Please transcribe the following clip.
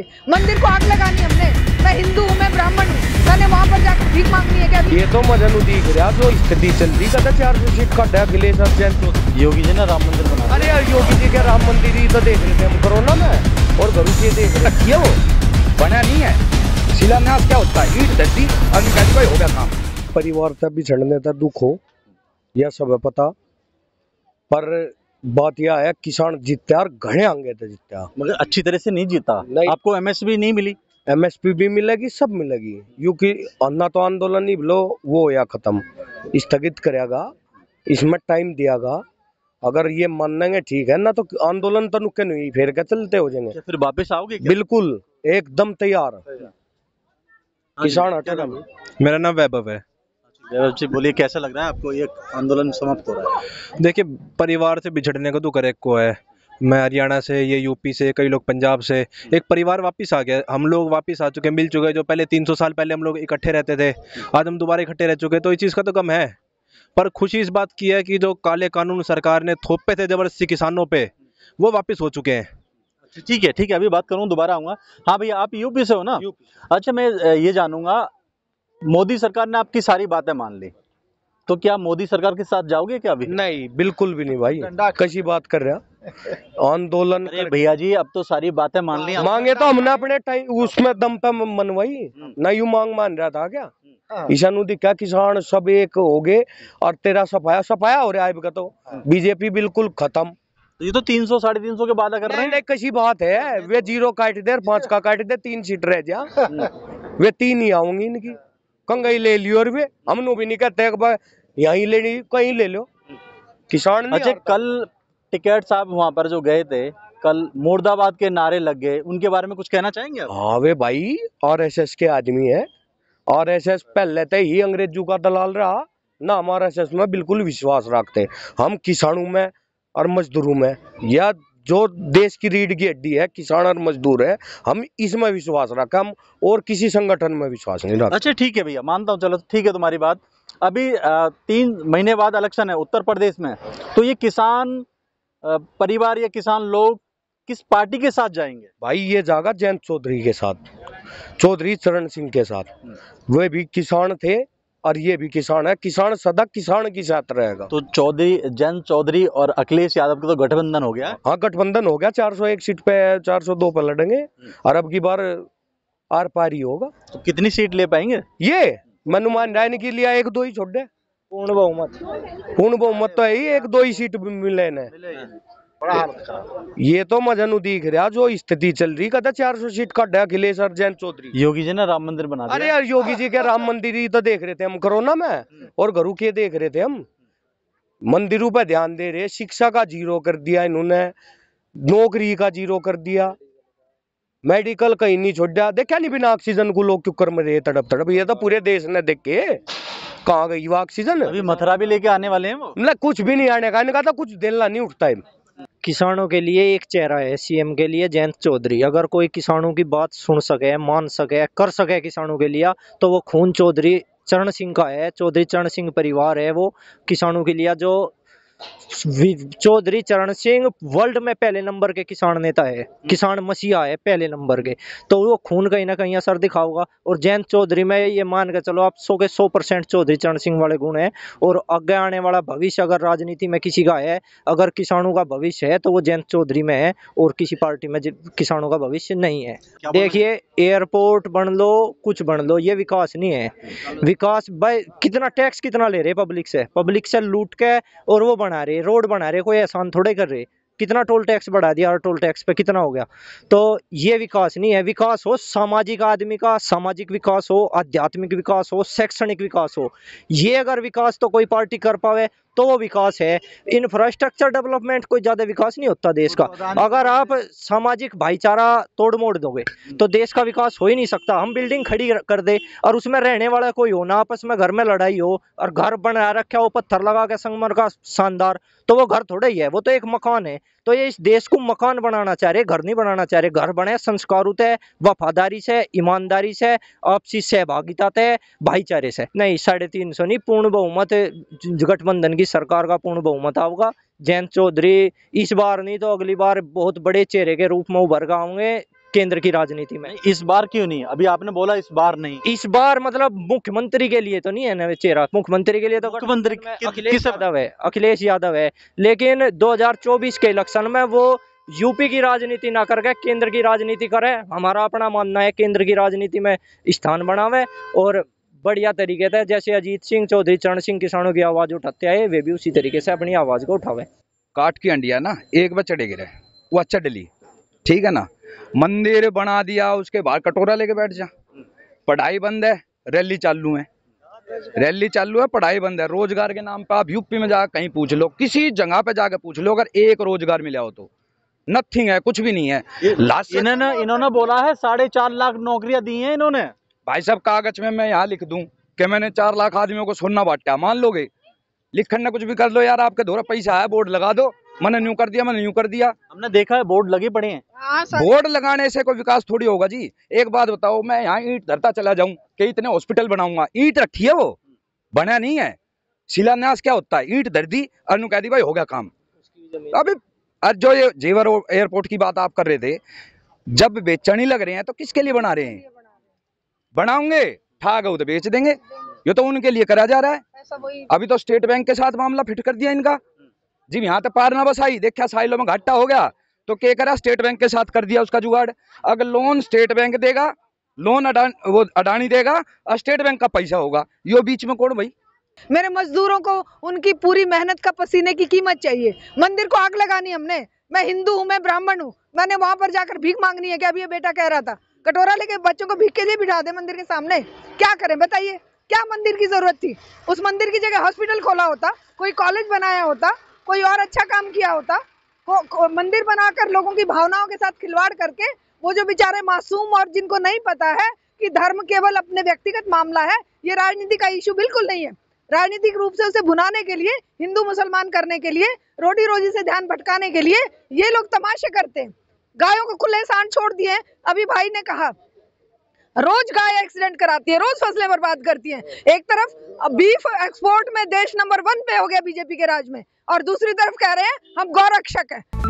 मंदिर को आग लगानी हमने मैं हिंदू हूँ मैं ब्राह्मण हूँ मैंने वहाँ पर जाकर भीख मांगनी है क्या ये तो मजन दीख रहा जो स्थिति चलती कहता चार सौ सीट का डर गिले सर जैन तो योगी जी ने राम मंदिर बना अरे यार योगी जी क्या राम मंदिर ही तो देख रहे थे हम कोरोना में और घर से देख रहे है वो बना नहीं है शिलान्यास क्या होता है ईट धरती और भाई हो गया काम परिवार तक बिछड़ने तक दुख हो यह सब पता पर बात यह है किसान जीतते और घने आगे तो मगर अच्छी तरह से नहीं जीता नहीं आपको एम नहीं मिली एम भी मिलेगी सब मिलेगी क्योंकि अन्ना तो आंदोलन ही बोलो वो या खत्म स्थगित करेगा इसमें टाइम दिया गा अगर ये मानेंगे ठीक है ना तो आंदोलन तो नुके नहीं फिर क्या चलते हो जाएंगे अच्छा, फिर वापस आओगे क्या? बिल्कुल एकदम तैयार हाँ किसान हटेगा मेरा नाम वैभव है जयराम जी बोलिए कैसा लग रहा है आपको ये आंदोलन समाप्त हो रहा है देखिए परिवार से बिछड़ने को तो करे को है मैं हरियाणा से ये यूपी से कई लोग पंजाब से एक परिवार वापस आ गया हम लोग वापस आ चुके मिल चुके जो पहले 300 साल पहले हम लोग इकट्ठे रहते थे आज हम दोबारा इकट्ठे रह चुके तो इस चीज़ का तो कम है पर खुशी इस बात की है कि जो काले कानून सरकार ने थोपे थे जबरदस्ती किसानों पे वो वापस हो चुके हैं अच्छा, ठीक है ठीक है अभी बात करूँ दोबारा आऊँगा हाँ भैया आप यूपी से हो ना अच्छा मैं ये जानूंगा मोदी सरकार ने आपकी सारी बातें मान ली तो क्या मोदी सरकार के साथ जाओगे क्या अभी नहीं बिल्कुल भी नहीं भाई कैसी बात कर रहे आंदोलन भैया जी अब तो सारी बातें मान ली मांगे तो हमने अपने उसमें दम पे मनवाई हम्म। ना यू मांग मान रहा था क्या हाँ। ईशानु क्या किसान सब एक हो गए और तेरा सफाया सफाया हो रहा है तो हाँ। बीजेपी बिल्कुल खत्म तो ये तो तीन सौ साढ़े तीन सौ के बाद कर रहे हैं कसी बात है वे जीरो काट दे पांच का काट दे तीन सीट रह जा हम्म। वे तीन ही आऊंगी इनकी कंगई ले लियो रे हमनू भी नहीं कहते यहीं ले ली कहीं ले लो किसान ने अच्छा कल टिकट साहब वहाँ पर जो गए थे कल मुर्दाबाद के नारे लग गए उनके बारे में कुछ कहना चाहेंगे हाँ वे भाई एस एस के आदमी है एस एस पहले तो ही अंग्रेजों का दलाल रहा ना हम एस में बिल्कुल विश्वास रखते हम किसानों में और मजदूरों में यह जो देश की रीढ़ की हड्डी है किसान और मजदूर है हम इसमें विश्वास रखें हम और किसी संगठन में विश्वास नहीं रखते अच्छा ठीक है भैया मानता हूँ चलो ठीक है तुम्हारी बात अभी तीन महीने बाद इलेक्शन है उत्तर प्रदेश में तो ये किसान परिवार या किसान लोग किस पार्टी के साथ जाएंगे भाई ये जागा जयंत चौधरी के साथ चौधरी चरण सिंह के साथ हम्म। वे भी किसान थे और ये भी किसान है किसान सदा किसान के साथ रहेगा तो चौधरी जैन चौधरी और अखिलेश यादव का तो गठबंधन हो गया हाँ गठबंधन हो गया 401 सीट पे 402 पे लड़ेंगे हम्म। और अब की बार आर पार ही होगा तो कितनी सीट ले पाएंगे ये मनुमान रायन के लिए एक दो ही छोड़ पूर्ण बहुमत पूर्ण बहुमत तो है ही एक दो ही सीट मिले ना ये तो मजनू दिख रहा जो स्थिति चल रही कहता चार सौ सीट का डा अखिलेश अर्जैन चौधरी योगी जी ने राम मंदिर बना अरे यार योगी जी के अच्छा, राम अच्छा। मंदिर ही तो देख रहे थे हम कोरोना में और घरु के देख रहे थे हम मंदिरों पर ध्यान दे रहे शिक्षा का जीरो कर दिया इन्होंने नौकरी का जीरो कर दिया मेडिकल कहीं नहीं छोड़ दिया देखा नहीं बिना ऑक्सीजन को लोग क्यों कर मरे तड़प तड़प ये तो पूरे देश ने देख के कहा गई वो ऑक्सीजन अभी मथुरा भी लेके आने वाले हैं वो मतलब कुछ भी नहीं आने का इनका तो कुछ दिल नहीं उठता है किसानों के लिए एक चेहरा है सीएम के लिए जयंत चौधरी अगर कोई किसानों की बात सुन सके मान सके कर सके किसानों के लिए तो वो खून चौधरी चरण सिंह का है चौधरी चरण सिंह परिवार है वो किसानों के लिए जो चौधरी चरण सिंह वर्ल्ड में पहले नंबर के किसान नेता है हम्म। किसान मसीहा है पहले नंबर के तो वो खून कहीं ना कहीं असर दिखाऊगा और जयंत चौधरी में ये मान के चलो आप सौ के सौ परसेंट चौधरी चरण सिंह वाले गुण है और आगे आने वाला भविष्य अगर राजनीति में किसी का है अगर किसानों का भविष्य है तो वो जयंत चौधरी में है और किसी पार्टी में किसानों का भविष्य नहीं है देखिए एयरपोर्ट बन लो कुछ बन लो ये विकास नहीं है विकास भाई कितना टैक्स कितना ले रहे पब्लिक से पब्लिक से लूट के और वो बना रहे रोड बना रहे कोई एहसान थोड़े कर रहे कितना टोल टैक्स बढ़ा दिया और टोल टैक्स पे कितना हो गया तो ये विकास नहीं है विकास हो सामाजिक आदमी का सामाजिक विकास हो आध्यात्मिक विकास हो शैक्षणिक विकास हो ये अगर विकास तो कोई पार्टी कर पावे तो वो विकास है इंफ्रास्ट्रक्चर डेवलपमेंट कोई ज़्यादा विकास नहीं होता देश का तो अगर आप सामाजिक भाईचारा तोड़ मोड़ दोगे तो देश का विकास हो ही नहीं सकता हम बिल्डिंग खड़ी कर दे और उसमें रहने वाला कोई हो ना आपस में घर में लड़ाई हो और घर बना रखा हो पत्थर लगा के संगमर का शानदार तो वो घर थोड़ा ही है वो तो एक मकान है तो ये इस देश को मकान बनाना चाह रहे घर नहीं बनाना चाह रहे घर बने संस्कारों से वफादारी से ईमानदारी से आपसी सहभागिता से भाईचारे से नहीं साढ़े तीन सौ नहीं पूर्ण बहुमत गठबंधन की सरकार का पूर्ण बहुमत आऊगा जयंत चौधरी इस बार नहीं तो अगली बार बहुत बड़े चेहरे के रूप में उभर गए होंगे केंद्र की राजनीति में इस बार क्यों नहीं अभी आपने बोला इस बार नहीं इस बार मतलब मुख्यमंत्री के लिए तो नहीं है ना चेहरा मुख्यमंत्री के लिए तो मुख्यमंत्री अखिलेश यादव है अखिलेश यादव है लेकिन 2024 के इलेक्शन में वो यूपी की राजनीति ना करके केंद्र की राजनीति करे हमारा अपना मानना है केंद्र की राजनीति में स्थान बनावे और बढ़िया तरीके से जैसे अजीत सिंह चौधरी चरण सिंह किसानों की आवाज उठाते आए वे भी उसी तरीके से अपनी आवाज को उठावे काट की अंडिया ना एक बार चढ़े गिरे वो अच्छा डली ठीक है ना मंदिर बना दिया उसके बाहर कटोरा लेके बैठ जा पढ़ाई बंद है रैली चालू है रैली चालू है पढ़ाई बंद है रोजगार के नाम पर आप यूपी में जाकर कहीं पूछ लो किसी जगह पे जाकर पूछ लो अगर एक रोजगार मिला हो तो नथिंग है कुछ भी नहीं है लास्ट इन्होंने इन्होंने बोला है साढ़े चार लाख नौकरियां दी हैं इन्होंने भाई साहब कागज में मैं यहाँ लिख दूं कि मैंने चार लाख आदमियों को सोना बांटा मान लोगे लिखन ने कुछ भी कर लो यार आपके धोरा पैसा है बोर्ड लगा दो मैंने न्यू कर दिया मैंने न्यू कर दिया हमने देखा है बोर्ड लगे पड़े हैं हाँ, बोर्ड लगाने से कोई विकास थोड़ी होगा जी एक बात बताओ मैं यहाँ ईट धरता चला जाऊँ कि इतने हॉस्पिटल बनाऊंगा ईट रखी है वो बना नहीं है शिलान्यास क्या होता है ईट धर दी अनु कह दी भाई हो गया काम अभी अब जो ये जेवर एयरपोर्ट की बात आप कर रहे थे जब बेचनी लग रहे हैं तो किसके लिए बना रहे हैं बनाऊंगे ठाक तो बेच देंगे ये तो उनके लिए करा जा रहा है अभी तो स्टेट बैंक के साथ मामला फिट कर दिया इनका जी यहाँ तो पार ना बस आई देखा साइलो में घाटा हो गया तो क्या करा स्टेट बैंक के साथ कर दिया उसका जुगाड़ अगर लोन स्टेट बैंक देगा लोन अडानी वो अडानी देगा स्टेट बैंक का पैसा होगा यो बीच में कौन भाई मेरे मजदूरों को उनकी पूरी मेहनत का पसीने की कीमत चाहिए मंदिर को आग लगानी हमने मैं हिंदू हूँ मैं ब्राह्मण हूँ मैंने वहाँ पर जाकर भीख मांगनी है क्या अभी ये बेटा कह रहा था कटोरा लेके बच्चों को भीख के लिए बिठा दे मंदिर के सामने क्या करें बताइए क्या मंदिर की जरूरत थी उस मंदिर की जगह हॉस्पिटल खोला होता कोई कॉलेज बनाया होता कोई और अच्छा काम किया होता को, को, मंदिर बनाकर लोगों की भावनाओं के साथ खिलवाड़ करके वो जो बेचारे मासूम और जिनको नहीं पता है कि धर्म केवल अपने व्यक्तिगत मामला है ये राजनीति का इशू बिल्कुल नहीं है राजनीतिक रूप से उसे भुनाने के लिए हिंदू मुसलमान करने के लिए रोटी रोजी से ध्यान भटकाने के लिए ये लोग तमाशे करते हैं गायों को खुले सांड छोड़ दिए अभी भाई ने कहा रोज गाय एक्सीडेंट कराती है रोज फसलें बर्बाद करती है एक तरफ बीफ एक्सपोर्ट में देश नंबर वन पे हो गया बीजेपी के राज में और दूसरी तरफ कह रहे हैं हम गौरक्षक है